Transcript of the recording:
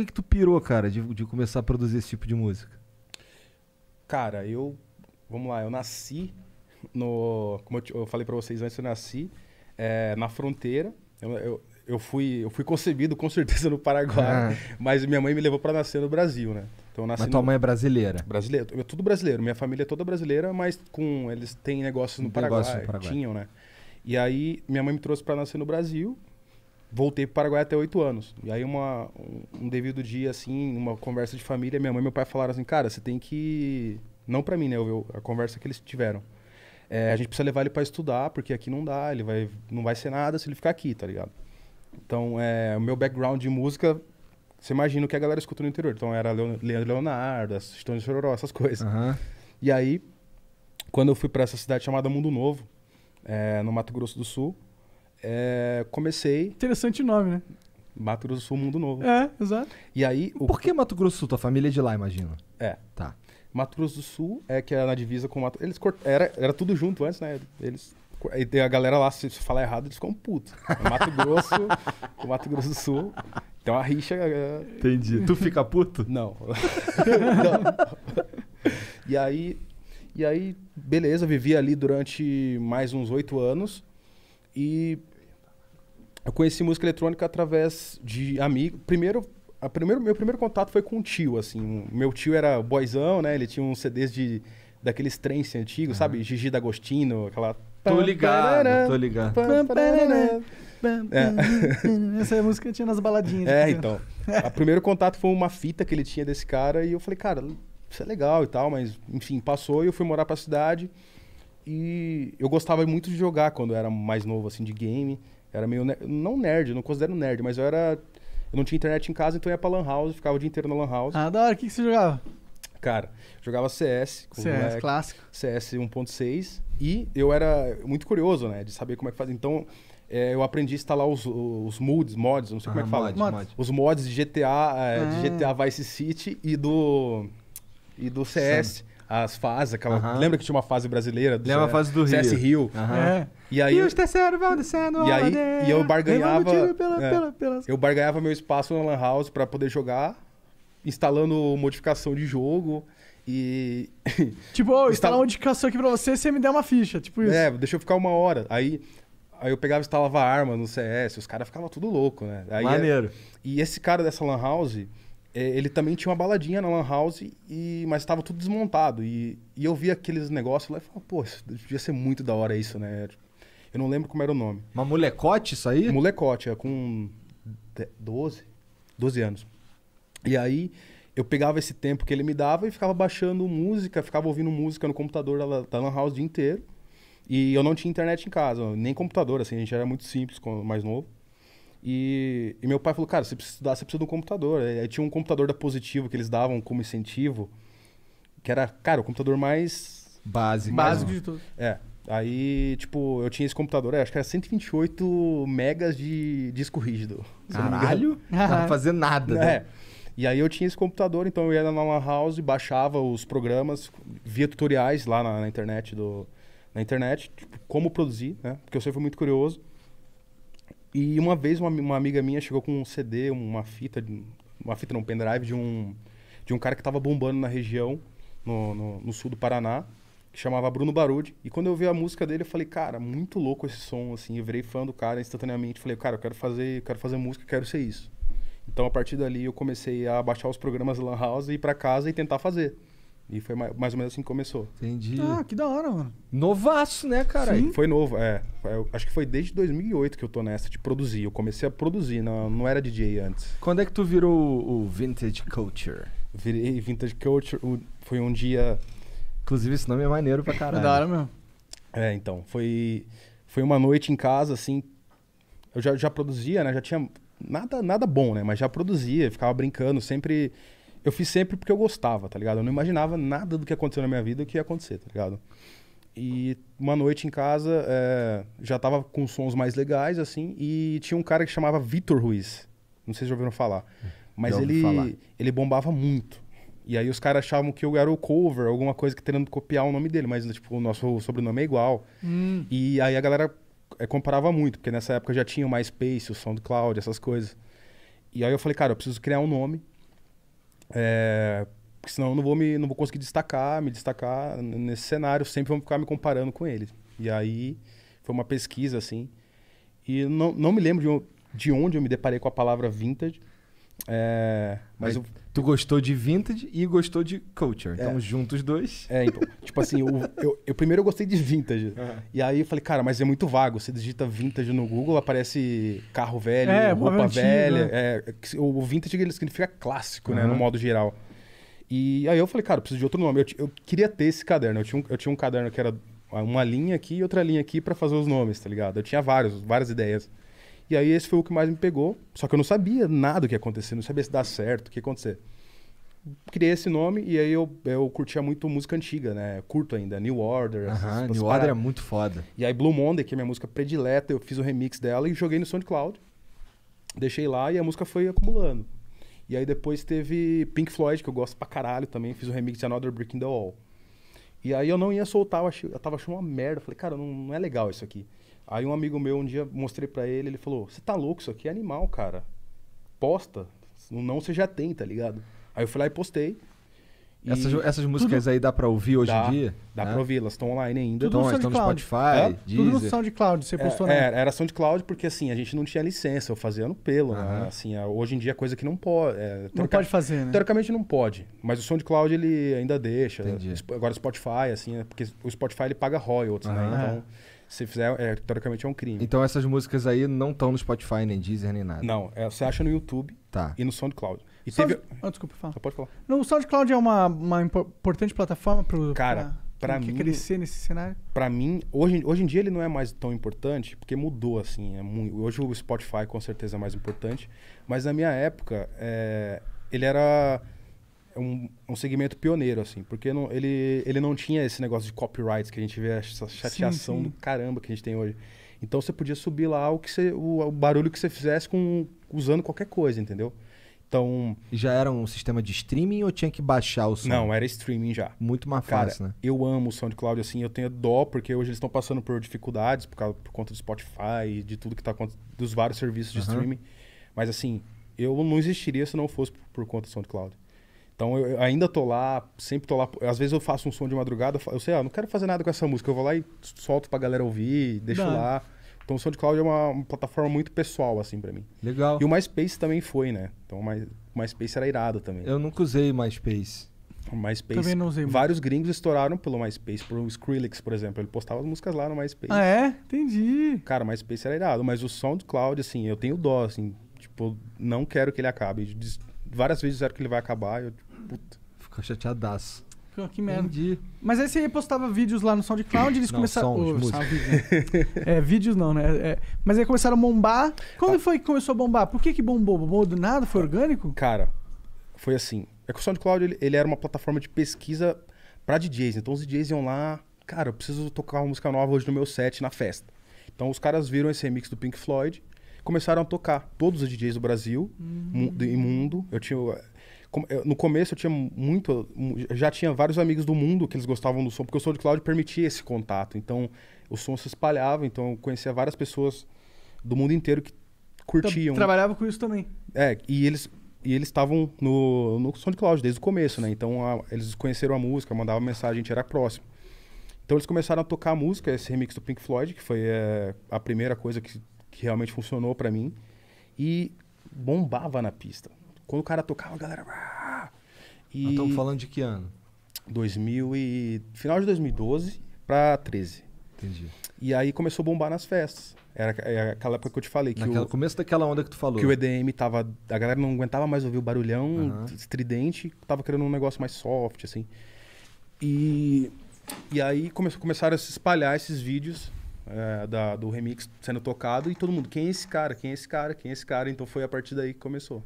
que, que tu pirou, cara, de, de começar a produzir esse tipo de música? Cara, eu. Vamos lá, eu nasci no. Como eu, te, eu falei para vocês antes, eu nasci é, na fronteira. Eu, eu, eu, fui, eu fui concebido, com certeza, no Paraguai, ah. mas minha mãe me levou para nascer no Brasil, né? Então, nasci mas tua no... mãe é brasileira? Brasileira, eu, tudo brasileiro. Minha família é toda brasileira, mas com eles têm negócios no, negócio no Paraguai. Tinham, né? E aí, minha mãe me trouxe para nascer no Brasil voltei para o Paraguai até oito anos. E aí, uma, um, um, devido dia, assim, numa conversa de família, minha mãe e meu pai falaram assim, cara, você tem que... Não para mim, né? Eu, a conversa que eles tiveram. É, a gente precisa levar ele para estudar, porque aqui não dá, ele vai, não vai ser nada se ele ficar aqui, tá ligado? Então, é, o meu background de música, você imagina o que a galera escuta no interior. Então, era Leandro Leonardo, Stone Chororó, essas coisas. Uhum. E aí, quando eu fui para essa cidade chamada Mundo Novo, é, no Mato Grosso do Sul, é, comecei. Interessante nome, né? Mato Grosso do Sul, Mundo Novo. É, exato. E aí. O... Por que Mato Grosso do Sul? Tua família é de lá, imagina. É. Tá. Mato Grosso do Sul é que era na divisa com Mato. Eles cort... era, era tudo junto antes, né? Eles. E a galera lá, se falar errado, eles ficam putos. É Mato Grosso, o Mato Grosso do Sul. Então a rixa. É, Entendi. Tu fica puto? Não. Não. E aí. E aí, beleza, vivi ali durante mais uns oito anos. E eu conheci música eletrônica através de amigo. Primeiro, a primeiro, meu primeiro contato foi com um tio, assim. Meu tio era boizão, né? Ele tinha uns CDs de, daqueles trance antigos, uhum. sabe? Gigi D'Agostino, aquela... Tô ligado, tô ligado. Parará, é. Essa música tinha nas baladinhas. É, então. o primeiro contato foi uma fita que ele tinha desse cara e eu falei, cara, isso é legal e tal, mas enfim, passou e eu fui morar pra cidade. E eu gostava muito de jogar quando eu era mais novo, assim, de game. Era meio. Ner não nerd, não considero nerd, mas eu era. Eu não tinha internet em casa, então eu ia pra Lan House, ficava o dia inteiro na Lan House. Ah, da hora, o que, que você jogava? Cara, jogava CS. CS, moleque, clássico. CS 1.6. E eu era muito curioso, né? De saber como é que faz Então, é, eu aprendi a instalar os, os moods, mods, não sei ah, como é ah, que mod, fala. Mod. Os mods de GTA, é, eh, ah. de GTA Vice City e do. E do CS as fases, aquela. Lembra que tinha uma fase brasileira? Do, Lembra a fase do CS Rio. É. E aí. E os terceiros vão descendo. E aí e eu barganhava. Pela, é, pela, pelas... Eu barganhava meu espaço na Lan House pra poder jogar, instalando modificação de jogo. E. Tipo, oh, instalar uma modificação aqui pra você, você me der uma ficha. Tipo isso. É, deixa eu ficar uma hora. Aí. Aí eu pegava e instalava arma no CS, os caras ficavam tudo louco, né? Aí é Maneiro. É... E esse cara dessa Lan House, é, ele também tinha uma baladinha na Lan House, e, mas estava tudo desmontado. E, e eu vi aqueles negócios lá e falava, pô, devia ser muito da hora isso, né? Eu não lembro como era o nome. Uma molecote isso aí? Molecote, é com 12, 12 anos. E aí eu pegava esse tempo que ele me dava e ficava baixando música, ficava ouvindo música no computador da, da Lan House o dia inteiro. E eu não tinha internet em casa, nem computador, assim, a gente era muito simples, mais novo. E, e, meu pai falou, cara, você precisa estudar, você precisa de um computador. Aí tinha um computador da Positivo que eles davam como incentivo, que era, cara, o computador mais... Básico. Básico de tudo. É. Aí, tipo, eu tinha esse computador, acho que era 128 megas de disco rígido. Caralho! Não pra fazer nada, né? É. E aí eu tinha esse computador, então eu ia na Lan House, baixava os programas, via tutoriais lá na, na internet, do, na internet tipo, como produzir, né? Porque eu sempre fui muito curioso. E uma vez uma, uma, amiga minha chegou com um CD, uma fita, uma fita não, pendrive de um, de um cara que tava bombando na região, no, no, no sul do Paraná, que chamava Bruno Barudi. E quando eu vi a música dele, eu falei, cara, muito louco esse som, assim. Eu virei fã do cara instantaneamente. Falei, cara, eu quero fazer, eu quero fazer música, quero ser isso. Então, a partir dali, eu comecei a baixar os programas Lan House e ir pra casa e tentar fazer. E foi mais, mais ou menos assim que começou. Entendi. Ah, que da hora, mano. Novaço, né, cara? Sim. Foi novo, é. Eu acho que foi desde 2008 que eu tô nessa de produzir. Eu comecei a produzir, não, não era DJ antes. Quando é que tu virou o Vintage Culture? Virei Vintage Culture, foi um dia... Inclusive, esse nome é maneiro pra caralho. É da hora mesmo. É, então, foi, foi uma noite em casa, assim... Eu já, já produzia, né? Já tinha nada, nada bom, né? Mas já produzia, ficava brincando, sempre eu fiz sempre porque eu gostava, tá ligado? Eu não imaginava nada do que aconteceu na minha vida que ia acontecer, tá ligado? E uma noite em casa, é, já tava com sons mais legais, assim, e tinha um cara que chamava Vitor Ruiz. Não sei se já ouviram falar. Mas ele, falar. ele bombava muito. E aí os caras achavam que eu era o cover, alguma coisa que que copiar o nome dele, mas tipo, o nosso sobrenome é igual. Hum. E aí a galera é, comparava muito, porque nessa época já tinha o MySpace, o SoundCloud, essas coisas. E aí eu falei, cara, eu preciso criar um nome é, porque senão eu não vou, me, não vou conseguir destacar, me destacar nesse cenário, sempre vão ficar me comparando com ele. E aí foi uma pesquisa assim. E não, não me lembro de, de onde eu me deparei com a palavra vintage, é, mas, mas o... tu gostou de vintage e gostou de culture. É. Então, é. juntos os dois. É, então. tipo assim, eu, eu, primeiro eu gostei de vintage. Uhum. E aí eu falei, cara, mas é muito vago. Você digita vintage no Google, aparece carro velho, é, roupa velha. É, o vintage ele significa clássico, uhum. né? No modo geral. E aí eu falei, cara, eu preciso de outro nome. Eu, eu queria ter esse caderno. Eu tinha, um, eu tinha um caderno que era uma linha aqui e outra linha aqui para fazer os nomes, tá ligado? Eu tinha vários, várias ideias. E aí esse foi o que mais me pegou. Só que eu não sabia nada do que ia acontecer, não sabia se dar certo, o que ia acontecer. Criei esse nome e aí eu, eu curtia muito música antiga, né? Curto ainda, New Order. Aham, essas, New Order é muito foda. E aí Blue Monday, que é minha música predileta, eu fiz o remix dela e joguei no SoundCloud. Deixei lá e a música foi acumulando. E aí depois teve Pink Floyd, que eu gosto pra caralho também, fiz o remix de Another Brick in the Wall. E aí eu não ia soltar, eu, achei, eu tava achando uma merda. Falei, cara, não, não é legal isso aqui. Aí um amigo meu, um dia, mostrei para ele, ele falou, você tá louco, isso aqui é animal, cara. Posta, não você já tem, tá ligado? Aí eu fui lá e postei. Essas, essas músicas aí dá pra ouvir hoje dá, em dia? Dá né? pra ouvir, elas estão online ainda. Tudo então, no estão Spotify, é? Tudo no SoundCloud, você é, postou, né? É, era SoundCloud porque, assim, a gente não tinha licença, eu fazia no pelo, né? Assim, é, hoje em dia é coisa que não pode... É, não pode fazer, né? Teoricamente não pode, mas o SoundCloud ele ainda deixa. Entendi. Agora o Spotify, assim, porque o Spotify ele paga royalties, né? Então... Se fizer, é, teoricamente é um crime. Então essas músicas aí não estão no Spotify, nem Deezer, nem nada. Não, é, você acha no YouTube tá. e no SoundCloud. E Sound... teve. Ah, desculpa, fala. Ah, pode falar. Não, o SoundCloud é uma, uma importante plataforma para Cara, para mim. crescer nesse cenário? Para mim, hoje, hoje em dia ele não é mais tão importante, porque mudou, assim. É muito... Hoje o Spotify com certeza é mais importante. Mas na minha época, é... ele era. Um, um, segmento pioneiro, assim, porque não, ele, ele não tinha esse negócio de copyrights que a gente vê essa chateação sim, sim. do caramba que a gente tem hoje. Então você podia subir lá o, que você, o, o barulho que você fizesse com, usando qualquer coisa, entendeu? Então. Já era um sistema de streaming ou tinha que baixar o som? Não, era streaming já. Muito mais fácil, né? Eu amo o SoundCloud, assim, eu tenho dó, porque hoje eles estão passando por dificuldades por, causa, por conta do Spotify, de tudo que tá dos vários serviços de uhum. streaming. Mas assim, eu não existiria se não fosse por, por conta do SoundCloud. Então eu, ainda tô lá, sempre tô lá. Às vezes eu faço um som de madrugada, eu sei, ah, não quero fazer nada com essa música, eu vou lá e solto pra galera ouvir, deixo não. lá. Então o SoundCloud é uma, uma plataforma muito pessoal, assim, para mim. Legal. E o MySpace também foi, né? Então o, MySpace era irado também. Eu nunca usei o MySpace. O MySpace. Também não usei. Vários muito. gringos estouraram pelo MySpace, pro Skrillex, por exemplo. Ele postava as músicas lá no MySpace. Ah, é? Entendi. Cara, o MySpace era irado, mas o SoundCloud, assim, eu tenho dó, assim. Tipo, não quero que ele acabe. Várias vezes disseram que ele vai acabar e eu, tipo, puta. Ficou chateadaço. Que merda. Entendi. Mas aí você postava vídeos lá no SoundCloud, eles não, começaram. Sons, oh, salve, né? é, vídeos não, né? É, mas aí começaram a bombar. Quando ah. foi que começou a bombar? Por que, que bombou? Bombou do nada? Foi orgânico? Cara, foi assim. É que o SoundCloud ele, ele era uma plataforma de pesquisa para DJs. Então os DJs iam lá, cara, eu preciso tocar uma música nova hoje no meu set na festa. Então os caras viram esse remix do Pink Floyd, começaram a tocar. Todos os DJs do Brasil uhum. e mundo. Eu tinha no começo eu tinha muito. Já tinha vários amigos do mundo que eles gostavam do som, porque o SoundCloud permitia esse contato. Então o som se espalhava, então eu conhecia várias pessoas do mundo inteiro que curtiam. Então, trabalhava com isso também. É, e eles e eles estavam no, no SoundCloud desde o começo, né? Então a, eles conheceram a música, mandavam mensagem, a gente era próximo. Então eles começaram a tocar a música, esse remix do Pink Floyd, que foi é, a primeira coisa que, que realmente funcionou para mim. E bombava na pista. Quando o cara tocava, a galera. Ah! E... estamos falando de que ano? 2000 e... Final de 2012 para 13. Entendi. E aí começou a bombar nas festas. Era, era é aquela época que eu te falei. Que Naquela, o, começo daquela onda que tu falou. Que o EDM tava. A galera não aguentava mais ouvir o barulhão uhum. estridente, tava querendo um negócio mais soft, assim. E, e aí come, começaram a se espalhar esses vídeos é, da, do remix sendo tocado e todo mundo, quem é esse cara? Quem é esse cara? Quem é esse cara? Então foi a partir daí que começou.